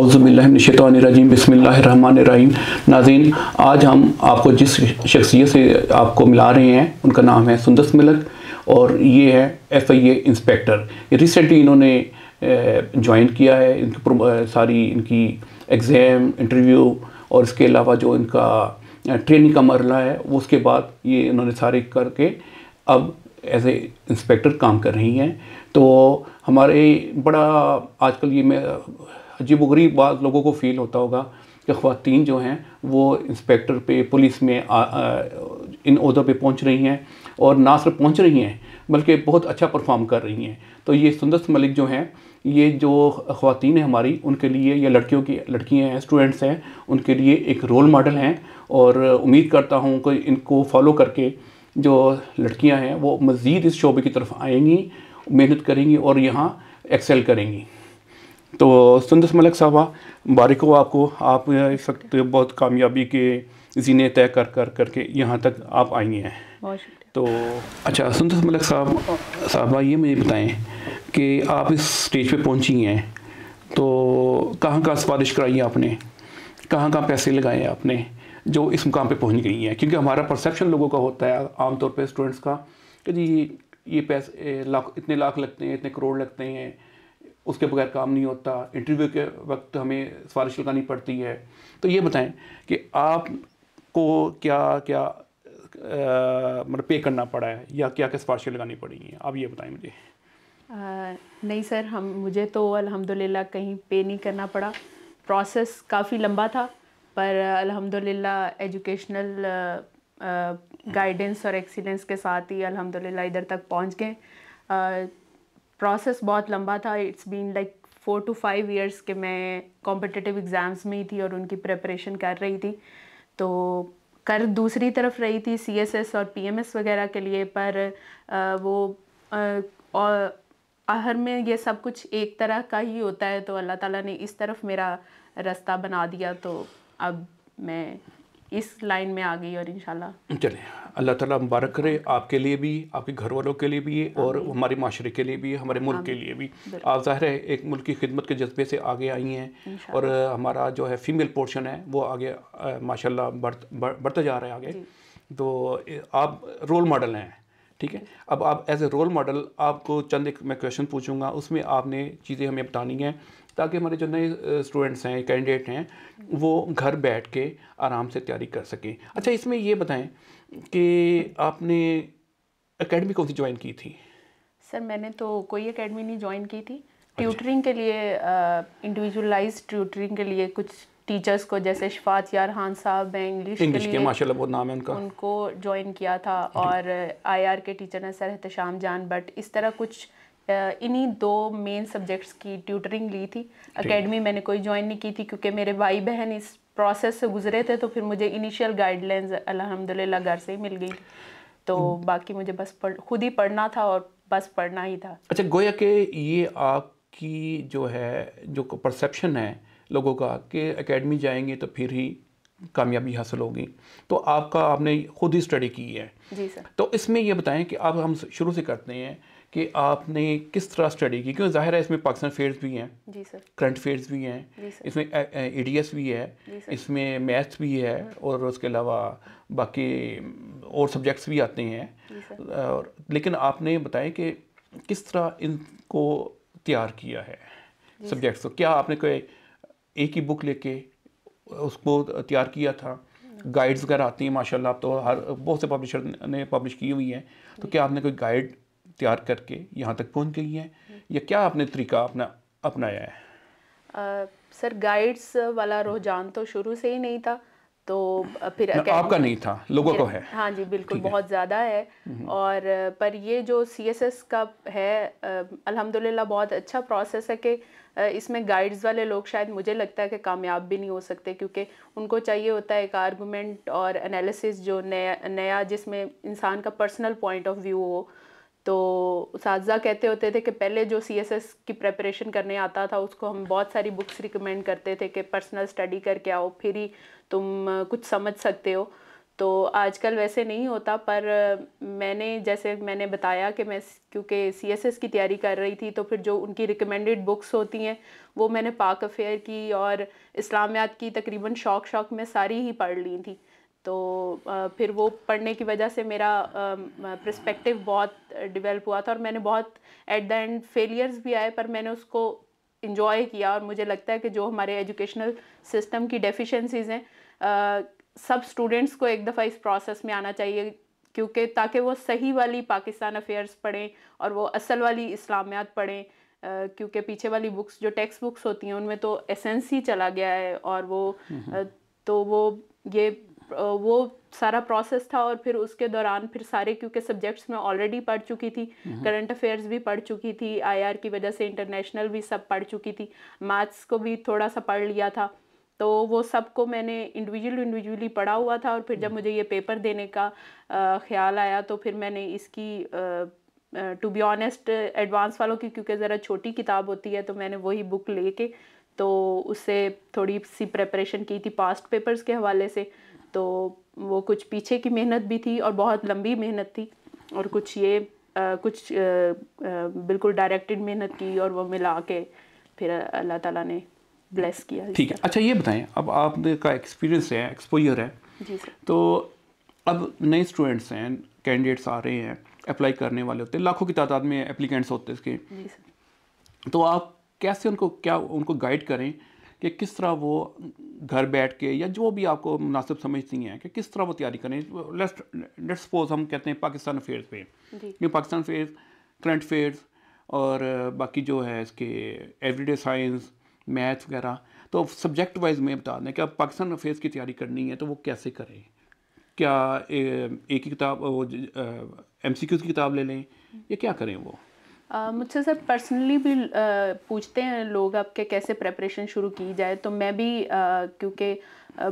अज़बिल्लिनशैतरजीम बसमीम नाजीन आज हम आपको जिस शख्सियत से आपको मिला रहे हैं उनका नाम है सुंदस मिलक और ये है F I A inspector recently इन्होंने ज्वाइन किया है इनकी सारी इनकी एग्ज़ाम इंटरव्यू और इसके अलावा जो इनका ट्रेनिंग का मरला है उसके बाद ये इन्होंने सारे करके अब एज ए इंस्पेक्टर काम कर रही हैं तो हमारे बड़ा आजकल ये मैं अजीब वरीब बात लोगों को फील होता होगा कि खातन जो हैं वो इंस्पेक्टर पे पुलिस में आ, आ, इन अहदों पे पहुंच रही हैं और ना सिर्फ पहुंच रही हैं बल्कि बहुत अच्छा परफॉर्म कर रही हैं तो ये सुंदर मलिक जो हैं ये जो खातन हैं हमारी उनके लिए या लड़कियों की लड़कियाँ हैं स्टूडेंट्स हैं उनके लिए एक रोल मॉडल हैं और उम्मीद करता हूँ कि इनको फॉलो करके जो लड़कियां हैं वो मज़ीद इस शोबे की तरफ आएंगी मेहनत करेंगी और यहाँ एक्सेल करेंगी तो सुंदस मलक साहबा मुबारक हो आपको आप इस वक्त बहुत कामयाबी के जीने तय कर कर करके यहाँ तक आप आई हैं तो अच्छा सुंदस मलक साहब साहबा ये मुझे बताएं कि आप इस स्टेज पे पहुँची हैं तो कहाँ कहाँ सिफारिश कराई आपने कहाँ कहाँ पैसे लगाए आपने जो इस मुकाम पे पहुंच गई हैं क्योंकि हमारा परसेप्शन लोगों का होता है आमतौर पे स्टूडेंट्स का कि जी ये पैसे लाख इतने लाख लगते हैं इतने करोड़ लगते हैं उसके बगैर काम नहीं होता इंटरव्यू के वक्त हमें सिफारिश लगानी पड़ती है तो ये बताएं कि आपको क्या क्या मतलब पे करना पड़ा है या क्या क्या सिफारिशें लगानी पड़ी हैं आप ये बताएं मुझे आ, नहीं सर हम मुझे तो अलहमदिल्ला कहीं पे नहीं करना पड़ा प्रोसेस काफ़ी लंबा था पर अल्हम्दुलिल्लाह एजुकेशनल गाइडेंस और एक्सीलेंस के साथ ही अल्हम्दुलिल्लाह इधर तक पहुंच गए प्रोसेस बहुत लंबा था it's been like four to five years के मैं कॉम्पिटिटिव एग्ज़ाम्स में ही थी और उनकी प्रेपरेशन कर रही थी तो कर दूसरी तरफ रही थी सी एस एस और पी एम एस वगैरह के लिए पर आ, वो आ, और आहर में ये सब कुछ एक तरह का ही होता है तो अल्लाह ताला ने इस तरफ मेरा रास्ता बना दिया तो अब मैं इस लाइन में आ गई और इंशाल्लाह चले अल्लाह ताला मुबारक करे आपके लिए भी आपके घर वालों के लिए भी और हमारे माशरे के लिए भी हमारे मुल्क के लिए भी आप ज़ाहिर है एक मुल्क की खिदमत के जज्बे से आगे आई हैं और हमारा जो है फीमेल पोर्शन है वो आगे माशाल्लाह बढ़, बढ़ता जा रहा है आगे तो आप रोल मॉडल हैं ठीक है अब आप एज ए रोल मॉडल आपको चंद एक मैं क्वेश्चन पूछूंगा उसमें आपने चीज़ें हमें बतानी हैं ताकि हमारे जो नए स्टूडेंट्स हैं कैंडिडेट हैं वो घर बैठ के आराम से तैयारी कर सकें अच्छा इसमें ये बताएं कि आपने अकेडमी कौन सी ज्वाइन की थी सर मैंने तो कोई अकेडमी नहीं ज्वाइन की थी ट्यूटरिंग अच्छा। के लिए इंडिविजुअलाइज ट्यूटरिंग के लिए कुछ टीचर्स को जैसे शफात यार खान साहब हैं इंग्लिश के लिए माशाल्लाह बहुत नाम है उनका उनको ज्वाइन किया था और आईआर के टीचर हैं सर एहतम जान बट इस तरह कुछ इन्हीं दो मेन सब्जेक्ट्स की ट्यूटरिंग ली थी अकेडमी मैंने कोई ज्वाइन नहीं की थी क्योंकि मेरे भाई बहन इस प्रोसेस से गुजरे थे तो फिर मुझे इनिशियल गाइडलाइंस अलहमदिल्ला घर से ही मिल गई तो हम्म। बाकी मुझे बस पढ़ खुद ही पढ़ना था और बस पढ़ना ही था अच्छा गोया कि ये आपकी जो है जो परसेप्शन है लोगों का कि एकेडमी जाएंगे तो फिर ही कामयाबी हासिल होगी तो आपका आपने खुद ही स्टडी की है जी सर तो इसमें ये बताएं कि आप हम शुरू से करते हैं कि आपने किस तरह स्टडी की क्यों जाहिर है इसमें पाकिस्तान फेयर्स भी हैं जी सर करंट फेयर्स भी हैं इसमें ई डी एस भी है इसमें मैथ्स भी है और उसके अलावा बाकी और सब्जेक्ट्स भी आते हैं और लेकिन आपने बताएं कि किस तरह इनको तैयार किया है सब्जेक्ट्स को क्या आपने कोई एक ही बुक लेके उसको तैयार किया था गाइड्स वगैरह आती हैं माशाल्लाह आप तो हर बहुत से पब्लिशर ने पब्लिश की हुई हैं तो क्या आपने कोई गाइड तैयार करके यहाँ तक पहुँच गई हैं या क्या आपने तरीका अपना अपनाया है आ, सर गाइड्स वाला रुझान तो शुरू से ही नहीं था तो फिर आपका नहीं था लोगों को है हाँ जी बिल्कुल बहुत ज़्यादा है हम्म। और पर ये जो सी एस एस का है अल्हम्दुलिल्लाह बहुत अच्छा प्रोसेस है कि इसमें गाइड्स वाले लोग शायद मुझे लगता है कि कामयाब भी नहीं हो सकते क्योंकि उनको चाहिए होता है एक आर्गूमेंट और एनालिसिस जो नया नया जिसमें इंसान का पर्सनल पॉइंट ऑफ व्यू हो तो साजा कहते होते थे कि पहले जो सी एस एस की प्रेपरेशन करने आता था उसको हम बहुत सारी बुक्स रिकमेंड करते थे कि पर्सनल स्टडी करके आओ फिर ही तुम कुछ समझ सकते हो तो आजकल वैसे नहीं होता पर मैंने जैसे मैंने बताया कि मैं क्योंकि सी एस एस की तैयारी कर रही थी तो फिर जो उनकी रिकमेंडेड बुक्स होती हैं वो मैंने पाक अफेयर की और इस्लामियात की तकरीबन शौक शौक में सारी ही पढ़ ली थी तो फिर वो पढ़ने की वजह से मेरा प्रस्पेक्टिव बहुत डिवेल्प हुआ था और मैंने बहुत एट द एंड फेलियर्स भी आए पर मैंने उसको इन्जॉय किया और मुझे लगता है कि जो हमारे एजुकेशनल सिस्टम की डेफिशेंसीज़ हैं सब स्टूडेंट्स को एक दफ़ा इस प्रोसेस में आना चाहिए क्योंकि ताकि वो सही वाली पाकिस्तान अफेयर्स पढ़ें और वो असल वाली इस्लामियात पढ़ें क्योंकि पीछे वाली बुक्स जो टेक्स्ट बुक्स होती हैं उनमें तो एसेंस ही चला गया है और वो हम्म, हम्म। तो वो ये वो सारा प्रोसेस था और फिर उसके दौरान फिर सारे क्योंकि सब्जेक्ट्स में ऑलरेडी पढ़ चुकी थी करंट हम्म। अफेयर्स भी पढ़ चुकी थी आईआर की वजह से इंटरनेशनल भी सब पढ़ चुकी थी मैथ्स को भी थोड़ा सा पढ़ लिया था तो वो सबको मैंने इंडिविजुअल इंडिविजुअली पढ़ा हुआ था और फिर जब हम्म। मुझे ये पेपर देने का आ, ख्याल आया तो फिर मैंने इसकी टू बी ऑनेस्ट एडवांस वालों की क्योंकि ज़रा छोटी किताब होती है तो मैंने वही बुक लेके तो उससे थोड़ी सी प्रेपरेशन की थी पास्ट पेपर्स के हवाले से तो वो कुछ पीछे की मेहनत भी थी और बहुत लंबी मेहनत थी और कुछ ये आ, कुछ आ, आ, बिल्कुल डायरेक्टेड मेहनत की और वो मिला के फिर अल्लाह ताला ने ब्लेस किया ठीक है अच्छा ये बताएं अब आपने का एक्सपीरियंस है एक्सपोजर है जी सर तो अब नए स्टूडेंट्स हैं कैंडिडेट्स आ रहे हैं अप्लाई करने वाले होते हैं लाखों की तादाद में एप्लीकेंट्स होते हैं इसके जी सर तो आप कैसे उनको क्या उनको गाइड करें कि किस तरह वो घर बैठ के या जो भी आपको मुनासिब समझती हैं कि किस तरह वो तैयारी करें लेट्स सपोज हम कहते हैं पाकिस्तान अफेयर्स पे ये पाकिस्तान अफेयर्स करंट अफेयर्स और बाकी जो है इसके एवरीडे साइंस मैथ वगैरह तो सब्जेक्ट वाइज में बता दें कि अब पाकिस्तान अफेयर्स की तैयारी करनी है तो वो कैसे करें क्या ए, एक ही किताब वो एम सी की किताब ले लें या क्या करें वो मुझसे सर पर्सनली भी आ, पूछते हैं लोग आपके कैसे प्रेपरेशन शुरू की जाए तो मैं भी क्योंकि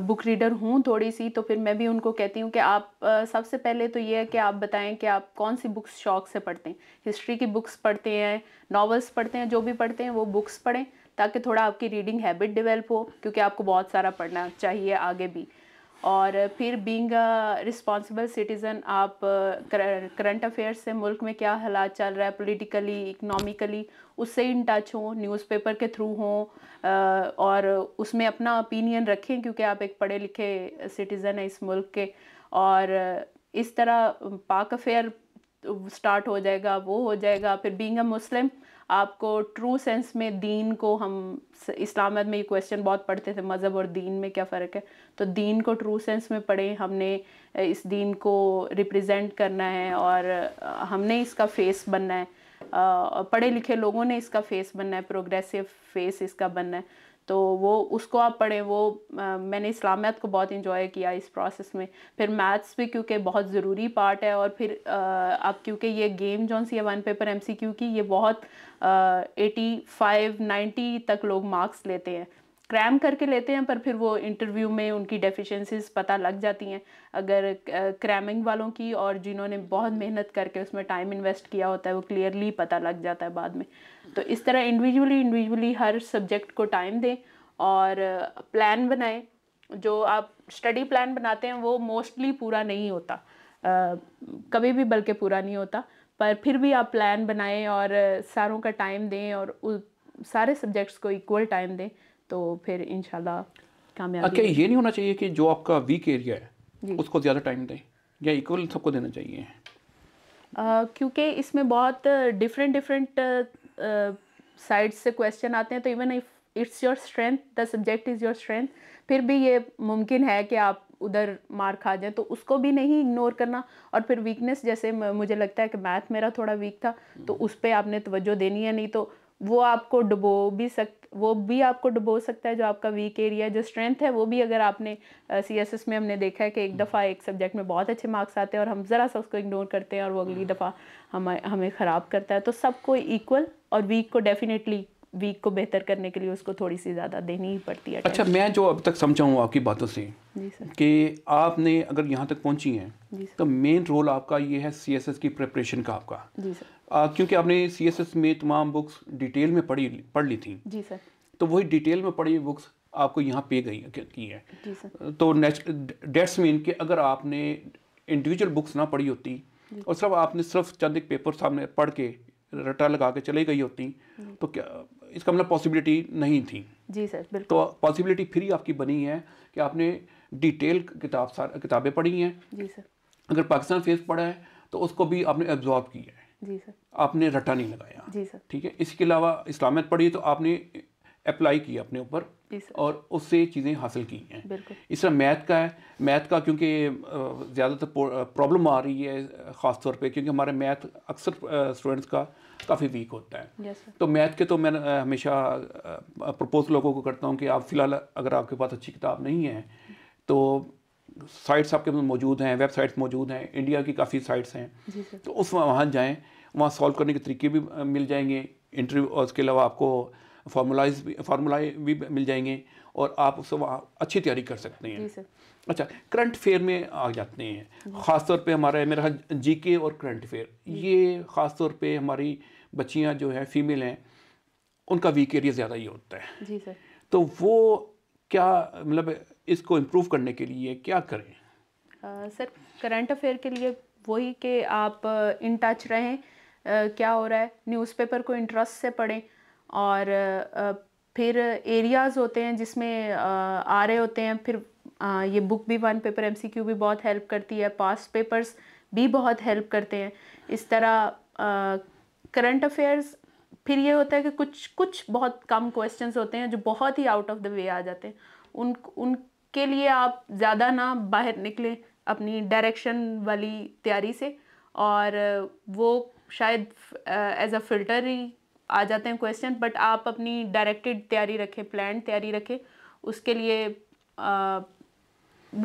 बुक रीडर हूँ थोड़ी सी तो फिर मैं भी उनको कहती हूँ कि आप सबसे पहले तो ये है कि आप बताएं कि आप कौन सी बुक्स शौक से पढ़ते हैं हिस्ट्री की बुक्स पढ़ते हैं नॉवेल्स पढ़ते हैं जो भी पढ़ते हैं वो बुक्स पढ़ें ताकि थोड़ा आपकी रीडिंग हैबिट डिवेल्प हो क्योंकि आपको बहुत सारा पढ़ना चाहिए आगे भी और फिर बींग रिस्पॉन्सिबल सिटीज़न आप करंट अफेयर्स से मुल्क में क्या हालात चल रहा है पॉलिटिकली इकनॉमिकली उससे इन टच हों न्यूज़पेपर के थ्रू हों और उसमें अपना ओपिनियन रखें क्योंकि आप एक पढ़े लिखे सिटीज़न हैं इस मुल्क के और इस तरह पाक अफेयर स्टार्ट हो जाएगा वो हो जाएगा फिर बींग अ मुस्लिम आपको ट्रू सेंस में दीन को हम इस्लाम में ये क्वेश्चन बहुत पढ़ते थे मज़हब और दीन में क्या फ़र्क है तो दीन को ट्रू सेंस में पढ़ें हमने इस दीन को रिप्रेजेंट करना है और हमने इसका फेस बनना है पढ़े लिखे लोगों ने इसका फेस बनना है प्रोग्रेसिव फेस इसका बनना है तो वो उसको आप पढ़ें वो आ, मैंने इस्लामियत को बहुत इंजॉय किया इस प्रोसेस में फिर मैथ्स भी क्योंकि बहुत ज़रूरी पार्ट है और फिर आप क्योंकि ये गेम जोन सी है one paper M C Q की ये बहुत एटी फाइव नाइन्टी तक लोग मार्क्स लेते हैं क्रैम करके लेते हैं पर फिर वो इंटरव्यू में उनकी डेफिशिएंसीज पता लग जाती हैं अगर क्रैमिंग वालों की और जिन्होंने बहुत मेहनत करके उसमें टाइम इन्वेस्ट किया होता है वो क्लियरली पता लग जाता है बाद में तो इस तरह इंडिविजुअली इंडिविजुअली हर सब्जेक्ट को टाइम दें और प्लान uh, बनाएं जो आप स्टडी प्लान बनाते हैं वो मोस्टली पूरा नहीं होता आ, uh, कभी भी बल्कि पूरा नहीं होता पर फिर भी आप प्लान बनाएं और uh, सारों का टाइम दें और सारे सब्जेक्ट्स को इक्वल टाइम दें तो फिर इन कामयाब okay, ये नहीं होना चाहिए कि जो आपका वीक एरिया है उसको ज़्यादा टाइम दें या इक्वल सबको देना चाहिए क्योंकि इसमें बहुत डिफरेंट डिफरेंट साइड से क्वेश्चन आते हैं तो even if it's your strength the subject is your strength फिर भी ये मुमकिन है कि आप उधर मार खा जाए तो उसको भी नहीं इग्नोर करना और फिर वीकनेस जैसे मुझे लगता है कि मैथ मेरा थोड़ा वीक था तो हम्म। उस पर आपने तोज्जो देनी है नहीं तो वो आपको डुबो भी सक वो भी आपको डुबो सकता है जो आपका वीक एरिया जो स्ट्रेंथ है वो भी अगर आपने सी एस एस में हमने देखा है कि एक दफ़ा एक सब्जेक्ट में बहुत अच्छे मार्क्स आते हैं और हम ज़रा सा उसको इग्नोर करते हैं और वो अगली हम्म। दफ़ा हम हमें ख़राब करता है तो सबको इक्वल और वीक को डेफिनेटली वीक को बेहतर करने के लिए उसको थोड़ी सी ज़्यादा देनी ही पड़ती है अच्छा मैं जो अब तक समझा हूँ आपकी बातों से कि आपने अगर यहाँ तक पहुँची हैं तो मेन रोल आपका ये है सी एस एस की प्रिपरेशन का आपका जी सर क्योंकि आपने सी एस एस में तमाम बुक्स डिटेल में पढ़ी पढ़ ली थी जी सर तो वही डिटेल में पढ़ी बुक्स आपको यहाँ पे गई की है जी सर तो डेट्स मीन कि अगर आपने इंडिविजुअल बुक्स ना पढ़ी होती और सिर्फ आपने सिर्फ चंद एक पेपर सामने पढ़ के रटा लगा के चली गई होती तो क्या इसका मतलब पॉसिबिलिटी नहीं थी जी सर बिल्कुल तो पॉसिबिलिटी फ्री आपकी बनी है कि आपने डिटेल किताब किताबें पढ़ी हैं जी सर अगर पाकिस्तान फेस पढ़ा है तो उसको भी आपने एब्जॉर्ब किया है जी सर आपने रटा नहीं लगाया जी सर ठीक है इसके अलावा इस्लामियत पढ़ी तो आपने अप्लाई किया अपने ऊपर और उससे चीज़ें हासिल की हैं इस तरह मैथ का है मैथ का क्योंकि ज़्यादातर प्रॉब्लम आ रही है ख़ास तौर पे क्योंकि हमारे मैथ अक्सर स्टूडेंट्स का काफ़ी वीक होता है तो मैथ के तो मैं हमेशा प्रपोज लोगों को करता हूँ कि आप फ़िलहाल अगर आपके पास अच्छी किताब नहीं है तो साइट्स आपके मौजूद हैं वेबसाइट्स मौजूद हैं इंडिया की काफ़ी साइट्स हैं तो उस वहाँ जाएँ वहाँ सॉल्व करने के तरीके भी मिल जाएंगे इंटरव्यू और उसके अलावा आपको फार्मूलाइज भी फार्मूलाए भी मिल जाएंगे और आप उससे वहाँ अच्छी तैयारी कर सकते हैं अच्छा करंट फेयर में आ जाते हैं ख़ासतौर पर हमारा मेरा जीके और करंट फेयर ये ख़ासतौर पर हमारी बच्चियाँ जो हैं फीमेल हैं उनका वीक एरिया ज़्यादा ही होता है जी सर तो वो क्या मतलब इसको इम्प्रूव करने के लिए क्या करें सर करंट अफेयर के लिए वही कि आप इन टच रहें क्या हो रहा है न्यूज़पेपर को इंटरेस्ट से पढ़ें और फिर एरियाज़ होते हैं जिसमें आ रहे होते हैं फिर ये बुक भी वन पेपर एमसीक्यू भी बहुत हेल्प करती है पास्ट पेपर्स भी बहुत हेल्प करते हैं इस तरह करंट अफेयर्स फिर ये होता है कि कुछ कुछ बहुत कम क्वेश्चंस होते हैं जो बहुत ही आउट ऑफ द वे आ जाते हैं उन उन के लिए आप ज़्यादा ना बाहर निकलें अपनी डायरेक्शन वाली तैयारी से और वो शायद एज अ फिल्टर ही आ जाते हैं क्वेश्चन बट आप अपनी डायरेक्टेड तैयारी रखें प्लान तैयारी रखें उसके लिए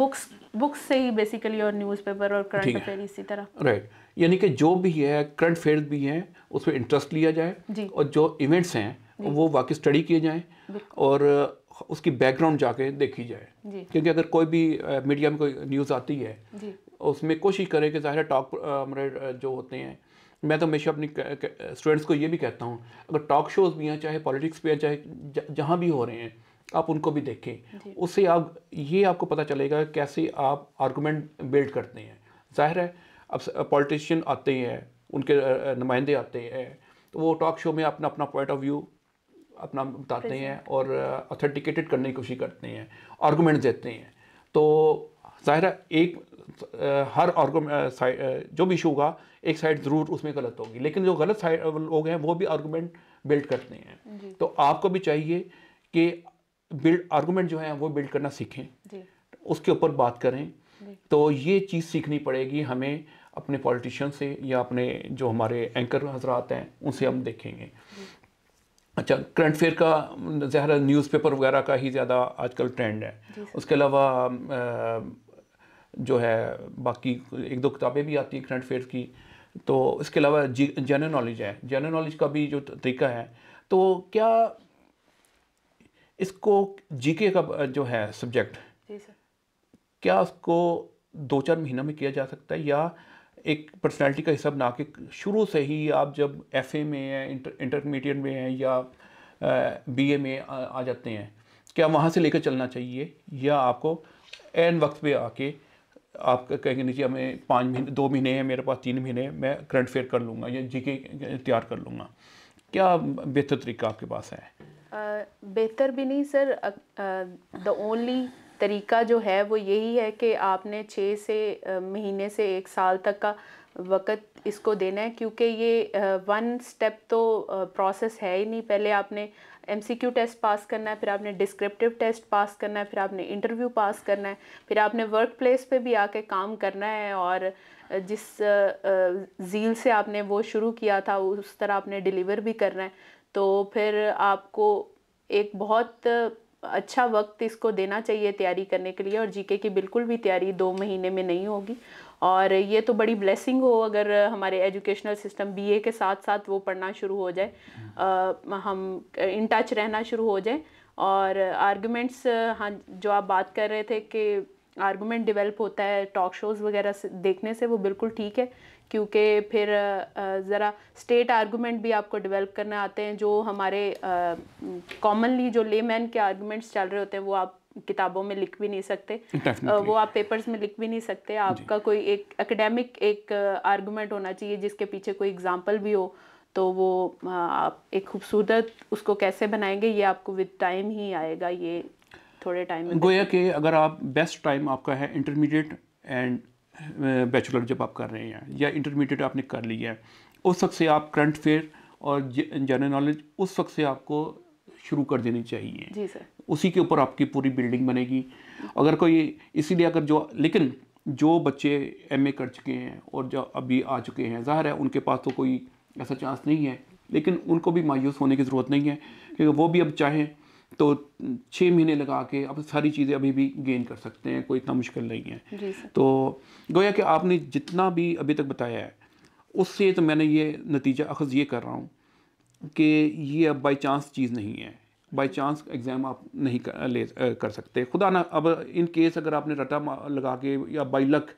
बुक्स बुक्स से ही बेसिकली और न्यूज़पेपर और करंट अफेयर इसी तरह राइट right. यानी कि जो भी है करंट अफेयर भी हैं उसमें इंटरेस्ट लिया जाए जी और जो इवेंट्स हैं वो वाकई स्टडी किए जाएँ और उसकी बैकग्राउंड जाके देखी जाए क्योंकि अगर कोई भी मीडिया में कोई न्यूज़ आती है उसमें कोशिश करें कि ज़ाहिर टॉक हमारे जो होते हैं मैं तो हमेशा अपनी स्टूडेंट्स को ये भी कहता हूँ अगर टॉक शोज़ भी हैं चाहे पॉलिटिक्स भी हैं चाहे जहाँ भी हो रहे हैं आप उनको भी देखें उससे आप ये आपको पता चलेगा कैसे आप आर्गूमेंट बिल्ड करते हैं जाहिर है अब पॉलिटिशियन आते हैं उनके नुमाइंदे आते हैं तो वो टॉक शो में अपना अपना पॉइंट ऑफ व्यू अपना बताते हैं और ऑथेंटिकेटेड uh, करने की कोशिश करते हैं आर्गूमेंट देते हैं तो ज़ाहिर एक uh, हर आर्गूमेंट uh, जो भी इशू होगा एक साइड ज़रूर उसमें गलत होगी लेकिन जो गलत साइड लोग हैं वो भी आर्गूमेंट बिल्ड करते हैं तो आपको भी चाहिए कि बिल्ड आर्गूमेंट जो है वो बिल्ड करना सीखें उसके ऊपर बात करें तो ये चीज़ सीखनी पड़ेगी हमें अपने पॉलिटिशियन से या अपने जो हमारे एंकर हजरात हैं उनसे हम देखेंगे अच्छा करंट अफेयर का न्यूज़ न्यूज़पेपर वगैरह का ही ज़्यादा आजकल ट्रेंड है उसके अलावा जो है बाकी एक दो किताबें भी आती हैं करंट अफेयर की तो इसके अलावा जी जनरल नॉलेज है जनरल नॉलेज का भी जो तरीका है तो क्या इसको जीके का जो है सब्जेक्ट क्या उसको दो चार महीना में किया जा सकता है या एक पर्सनालिटी का हिस्सा बना के शुरू से ही आप जब एफ ए में हैं इंटर इंटरमीडिएट में हैं या बी ए में आ, आ जाते हैं क्या वहाँ से लेकर चलना चाहिए या आपको एन वक्त पे आके आप कहेंगे नहीं जी हमें पाँच महीने दो महीने हैं मेरे पास तीन महीने मैं करंट अफेयर कर लूँगा या जी के तैयार कर लूँगा क्या बेहतर तरीका आपके पास है बेहतर भी नहीं सर द ओनली तरीका जो है वो यही है कि आपने छः से महीने से एक साल तक का वक़्त इसको देना है क्योंकि ये वन स्टेप तो प्रोसेस है ही नहीं पहले आपने क्यू टेस्ट पास करना है फिर आपने डिस्क्रिप्टिव टेस्ट पास करना है फिर आपने इंटरव्यू पास करना है फिर आपने वर्क प्लेस पर भी आके काम करना है और जिस झील से आपने वो शुरू किया था उस तरह आपने डिलीवर भी करना है तो फिर आपको एक बहुत अच्छा वक्त इसको देना चाहिए तैयारी करने के लिए और जीके की बिल्कुल भी तैयारी दो महीने में नहीं होगी और ये तो बड़ी ब्लेसिंग हो अगर हमारे एजुकेशनल सिस्टम बीए के साथ साथ वो पढ़ना शुरू हो जाए आ, हम इन टच रहना शुरू हो जाए और आर्गुमेंट्स हाँ जो आप बात कर रहे थे कि आर्गुमेंट डेवलप होता है टॉक शोज़ वगैरह देखने से वो बिल्कुल ठीक है क्योंकि फिर ज़रा स्टेट आर्गूमेंट भी आपको डेवलप करने आते हैं जो हमारे कॉमनली जो लेमैन के आर्गूमेंट्स चल रहे होते हैं वो आप किताबों में लिख भी नहीं सकते Definitely. वो आप पेपर्स में लिख भी नहीं सकते आपका कोई एक एकेडमिक एक आर्गूमेंट होना चाहिए जिसके पीछे कोई एग्जाम्पल भी हो तो वो आप एक खूबसूरत उसको कैसे बनाएंगे ये आपको विद टाइम ही आएगा ये थोड़े टाइम में गोया के अगर आप बेस्ट टाइम आपका है इंटरमीडिएट एंड बैचलर जब आप कर रहे हैं या इंटरमीडिएट आपने कर लिया है उस वक्त से आप करंट अफेयर और जनरल नॉलेज उस वक्त से आपको शुरू कर देनी चाहिए जी सर उसी के ऊपर आपकी पूरी बिल्डिंग बनेगी अगर कोई इसीलिए अगर जो लेकिन जो बच्चे एम कर चुके हैं और जो अभी आ चुके हैं ज़ाहिर है उनके पास तो कोई ऐसा चांस नहीं है लेकिन उनको भी मायूस होने की ज़रूरत नहीं है क्योंकि वो भी अब चाहें तो छः महीने लगा के आप सारी चीज़ें अभी भी गेन कर सकते हैं कोई इतना मुश्किल नहीं है तो गोया कि आपने जितना भी अभी तक बताया है उससे तो मैंने ये नतीजा अखज़ ये कर रहा हूँ कि ये अब बाई चांस चीज़ नहीं है बाई चांस एग्ज़ाम आप नहीं कर, ले कर सकते खुदा ना अब इन केस अगर आपने रटा लगा के या बाई लक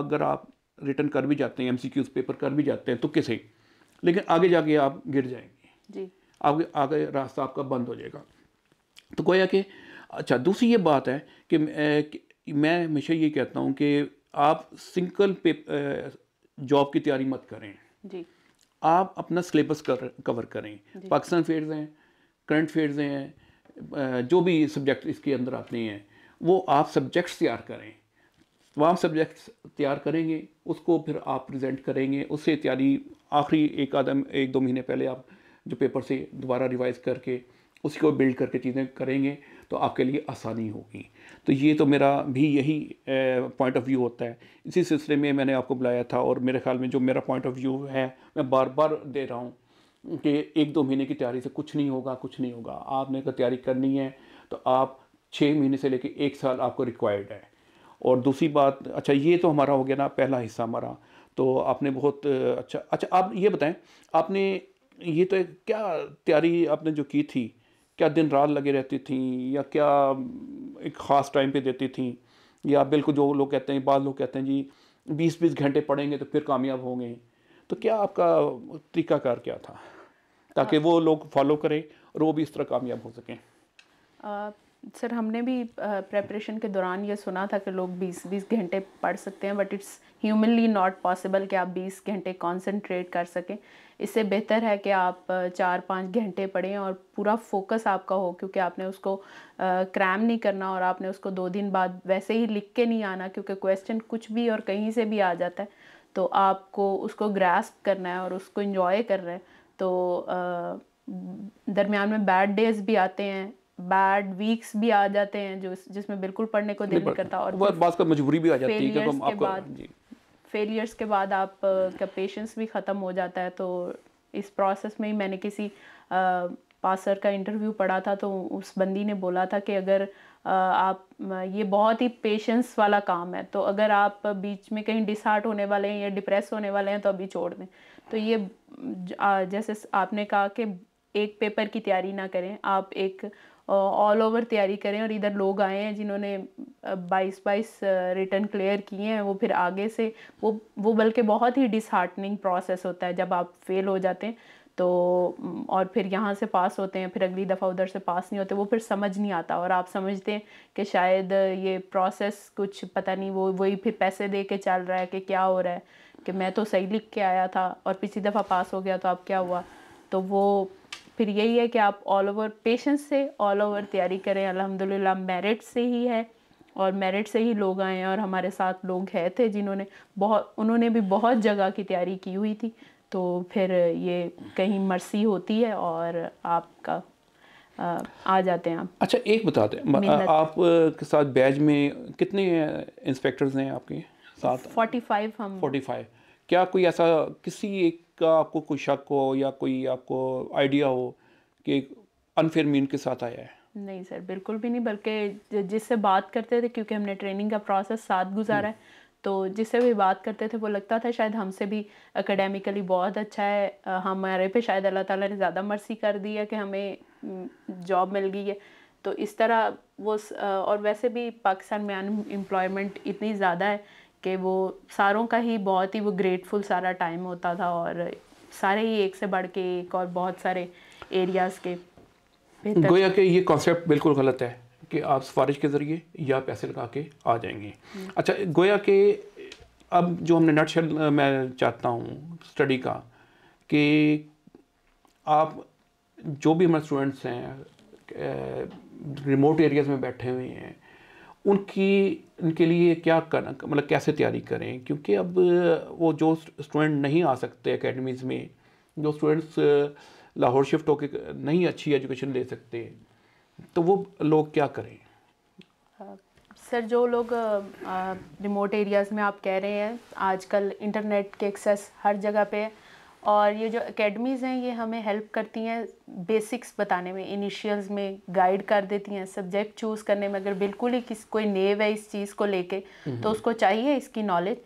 अगर आप रिटर्न कर भी जाते हैं एम पेपर कर भी जाते हैं तो किसे लेकिन आगे जाके आप गिर जाएंगे जी आगे आगे रास्ता आपका बंद हो जाएगा तो गोया कि अच्छा दूसरी ये बात है कि, मैं हमेशा ये कहता हूँ कि आप सिंगल जॉब की तैयारी मत करें जी आप अपना सिलेबस कर, कवर करें पाकिस्तान अफेयर्स हैं करंट अफेयर्स हैं जो भी सब्जेक्ट इसके अंदर आते हैं वो आप सब्जेक्ट्स तैयार करें तमाम तो सब्जेक्ट्स तैयार करेंगे उसको फिर आप प्रेजेंट करेंगे उससे तैयारी आखिरी एक आधा एक दो महीने पहले आप जो पेपर से दोबारा रिवाइज करके उसी को बिल्ड करके चीज़ें करेंगे तो आपके लिए आसानी होगी तो ये तो मेरा भी यही पॉइंट ऑफ व्यू होता है इसी सिलसिले में मैंने आपको बुलाया था और मेरे ख्याल में जो मेरा पॉइंट ऑफ व्यू है मैं बार बार दे रहा हूँ कि एक दो महीने की तैयारी से कुछ नहीं होगा कुछ नहीं होगा आपने अगर तैयारी करनी है तो आप छः महीने से लेकर एक साल आपको रिक्वायर्ड है और दूसरी बात अच्छा ये तो हमारा हो गया ना पहला हिस्सा हमारा तो आपने बहुत अच्छा अच्छा आप ये बताएं आपने ये तो क्या तैयारी आपने जो की थी क्या दिन रात लगे रहती थी या क्या एक ख़ास टाइम पे देती थी या बिल्कुल जो लोग कहते हैं बाद लोग कहते हैं जी बीस बीस घंटे पढ़ेंगे तो फिर कामयाब होंगे तो क्या आपका तरीकाकार क्या था ताकि वो लोग फॉलो करें और वो भी इस तरह कामयाब हो सकें सर हमने भी प्रेपरेशन के दौरान ये सुना था कि लोग 20-20 घंटे पढ़ सकते हैं but it's humanly not possible कि आप 20 घंटे कंसंट्रेट कर सकें इससे बेहतर है कि आप चार पाँच घंटे पढ़ें और पूरा फोकस आपका हो क्योंकि आपने उसको क्रैम नहीं करना और आपने उसको दो दिन बाद वैसे ही लिख के नहीं आना क्योंकि क्वेश्चन कुछ भी और कहीं से भी आ जाता है तो आपको उसको ग्रास्प करना है और उसको इन्जॉय करना है तो दरमियान में बैड डेज़ भी आते हैं बैड वीक्स भी आ जाते हैं जो जिसमें बिल्कुल पढ़ने को दिल नहीं करता और बात का मजबूरी भी आ जाती है तो आपको फेलियर्स के बाद आप का पेशेंस भी ख़त्म हो जाता है तो इस प्रोसेस में ही मैंने किसी पासर का इंटरव्यू पढ़ा था तो उस बंदी ने बोला था कि अगर आप ये बहुत ही पेशेंस वाला काम है तो अगर आप बीच में कहीं डिसहार्ट होने वाले हैं या डिप्रेस होने वाले हैं तो अभी छोड़ दें तो ये जैसे आपने कहा कि एक पेपर की तैयारी ना करें आप एक ऑल ओवर तैयारी करें और इधर लोग आए हैं जिन्होंने बाईस बाईस रिटर्न क्लियर किए हैं वो फिर आगे से वो वो बल्कि बहुत ही डिसहार्टनिंग प्रोसेस होता है जब आप फेल हो जाते हैं तो और फिर यहाँ से पास होते हैं फिर अगली दफ़ा उधर से पास नहीं होते वो फिर समझ नहीं आता और आप समझते हैं कि शायद ये प्रोसेस कुछ पता नहीं वो वही फिर पैसे दे के चल रहा है कि क्या हो रहा है कि मैं तो सही लिख के आया था और पिछली दफ़ा पास हो गया तो अब क्या हुआ तो वो फिर यही है कि आप ऑल ओवर पेशेंस से ऑल ओवर तैयारी करें अल्हम्दुलिल्लाह मेरिट से ही है और मेरिट से ही लोग आए हैं और हमारे साथ लोग हैं थे जिन्होंने बहुत उन्होंने भी बहुत जगह की तैयारी की हुई थी तो फिर ये कहीं मर्सी होती है और आपका आ, आ जाते हैं आप अच्छा एक बता दें आप के साथ बैच में कितने इंस्पेक्टर्स हैं आपके साथ 45 हम 45 क्या कोई ऐसा किसी एक का आपको कोई शक हो या कोई आपको आइडिया हो कि अनफेयर मीन के साथ आया है नहीं सर बिल्कुल भी नहीं बल्कि जिससे बात करते थे क्योंकि हमने ट्रेनिंग का प्रोसेस साथ गुजारा है हम्म। तो जिससे भी बात करते थे वो लगता था शायद हमसे भी एकेडमिकली बहुत अच्छा है हमारे पे शायद अल्लाह ताला ने ज़्यादा मर्सी कर दी है कि हमें जॉब हम्म, मिल गई है तो इस तरह वो और वैसे भी पाकिस्तान में अनएम्प्लॉयमेंट इतनी ज़्यादा है कि वो सारों का ही बहुत ही वो ग्रेटफुल सारा टाइम होता था और सारे ही एक से बढ़ के एक और बहुत सारे एरियाज के गोया के ये कॉन्सेप्ट बिल्कुल गलत है कि आप सिफारिश के ज़रिए या पैसे लगा के आ जाएंगे हम्म। अच्छा गोया के अब जो हमने नटशेल मैं चाहता हूँ स्टडी का कि आप जो भी हमारे स्टूडेंट्स हैं रिमोट एरियाज़ में बैठे हुए हैं उनकी उनके लिए क्या करना मतलब कैसे तैयारी करें क्योंकि अब वो जो स्टूडेंट नहीं आ सकते अकेडमीज़ में जो स्टूडेंट्स लाहौर शिफ्ट होकर नहीं अच्छी एजुकेशन ले सकते तो वो लोग क्या करें सर जो लोग रिमोट एरियाज़ में आप कह रहे हैं आजकल इंटरनेट के एक्सेस हर जगह पे है और ये जो एकेडमीज़ हैं ये हमें हेल्प करती हैं बेसिक्स बताने में इनिशियल्स में गाइड कर देती हैं सब्जेक्ट चूज़ करने में अगर बिल्कुल ही किस कोई नेव है इस चीज़ को लेके तो उसको चाहिए इसकी नॉलेज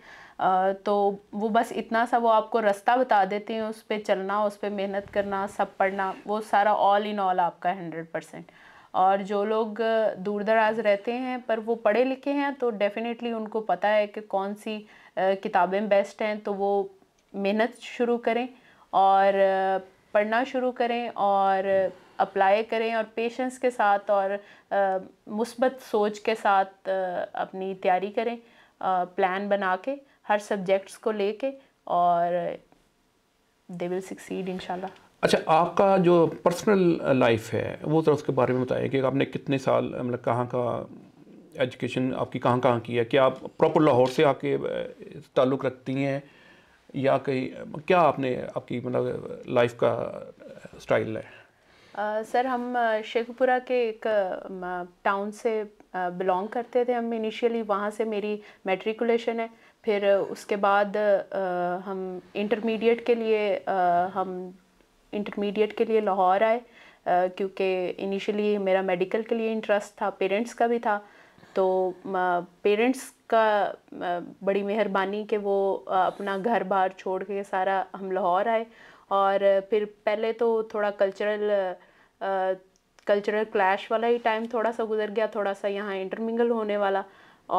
तो वो बस इतना सा वो आपको रास्ता बता देते हैं उस पर चलना उस पर मेहनत करना सब पढ़ना वो सारा ऑल इन ऑल आपका हंड्रेड परसेंट और जो लोग दूर दराज रहते हैं पर वो पढ़े लिखे हैं तो डेफ़िनेटली उनको पता है कि कौन सी किताबें बेस्ट हैं तो वो मेहनत शुरू करें और पढ़ना शुरू करें और अप्लाई करें और पेशेंस के साथ और मुस्बत सोच के साथ अपनी तैयारी करें प्लान बना के हर सब्जेक्ट्स को लेके और दे विल सक्सीड इन अच्छा आपका जो पर्सनल लाइफ है वो ज़रा उसके बारे में बताएं कि आपने कितने साल मतलब कहाँ का एजुकेशन आपकी कहाँ कहाँ की है क्या आप प्रॉपर लाहौर से आके ताल्लुक़ रखती हैं या कहीं क्या आपने आपकी मतलब लाइफ का स्टाइल है सर हम शेखपुरा के एक टाउन से बिलोंग करते थे हम इनिशियली वहाँ से मेरी मेट्रिकुलेशन है फिर उसके बाद हम इंटरमीडिएट के लिए हम इंटरमीडिएट के लिए लाहौर आए क्योंकि इनिशियली मेरा मेडिकल के लिए इंटरेस्ट था पेरेंट्स का भी था तो पेरेंट्स का बड़ी मेहरबानी के वो अपना घर बार छोड़ के सारा हम लाहौर आए और फिर पहले तो थोड़ा कल्चरल कल्चरल क्लैश वाला ही टाइम थोड़ा सा गुजर गया थोड़ा सा यहाँ इंटरमिंगल होने वाला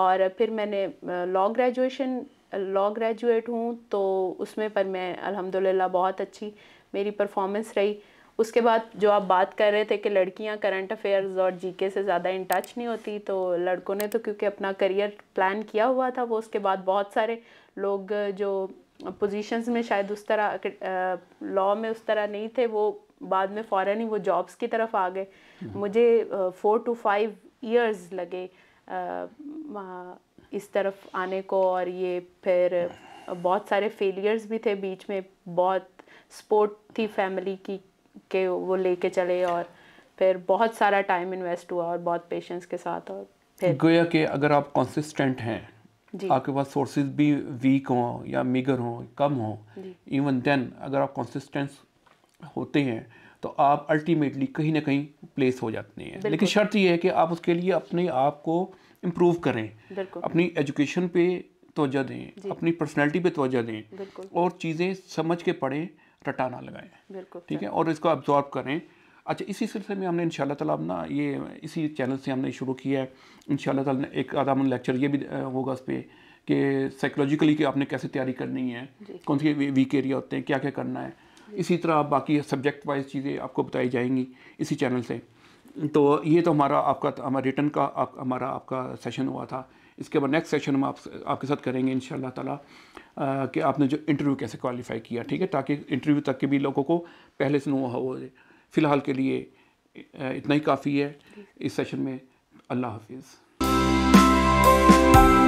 और फिर मैंने लॉ ग्रेजुएशन लॉ ग्रेजुएट हूँ तो उसमें पर मैं अल्हम्दुलिल्लाह बहुत अच्छी मेरी परफॉर्मेंस रही उसके बाद जो आप बात कर रहे थे कि लड़कियां करंट अफेयर्स और जीके से ज़्यादा इन टच नहीं होती तो लड़कों ने तो क्योंकि अपना करियर प्लान किया हुआ था वो उसके बाद बहुत सारे लोग जो पोजीशंस में शायद उस तरह लॉ में उस तरह नहीं थे वो बाद में फ़ौर ही वो जॉब्स की तरफ आ गए हम्म। मुझे फ़ोर टू फाइव ईयर्स लगे इस तरफ आने को और ये फिर बहुत सारे फेलियर्स भी थे बीच में बहुत सपोर्ट थी फैमिली की के वो लेके चले और फिर बहुत सारा टाइम इन्वेस्ट हुआ और बहुत पेशेंस के साथ और गोया के अगर आप कंसिस्टेंट हैं आपके पास सोर्सेज भी वीक हों या मिगर हों कम हों इवन देन अगर आप कंसिस्टेंस होते हैं तो आप अल्टीमेटली कहीं ना कहीं प्लेस हो जाते हैं लेकिन शर्त यह है कि आप उसके लिए अपने आप को इम्प्रूव करें अपनी एजुकेशन पे तोजह दें अपनी पर्सनैलिटी पे तोजह दें और चीज़ें समझ के पढ़ें रटा ना लगाएं ठीक है और इसको अब्जॉर्ब करें अच्छा इसी सिलसिले में हमने इन ताला ना ये इसी चैनल से हमने शुरू किया है इन ताला एक आधा लेक्चर ये भी होगा उस पर कि साइकोलॉजिकली कि आपने कैसे तैयारी करनी है कौन सी वीक एरिया होते हैं क्या क्या करना है इसी तरह बाकी सब्जेक्ट वाइज चीज़ें आपको बताई जाएंगी इसी चैनल से तो ये तो हमारा आपका हमारा रिटर्न का आप, हमारा आपका सेशन हुआ था इसके बाद नेक्स्ट सेशन हम आप, आपके साथ करेंगे इन ताला तला कि आपने जो इंटरव्यू कैसे क्वालिफाई किया ठीक है ताकि इंटरव्यू तक के भी लोगों को पहले से नुआ हो फ़िलहाल के लिए इतना ही काफ़ी है इस सेशन में अल्लाह हाफिज़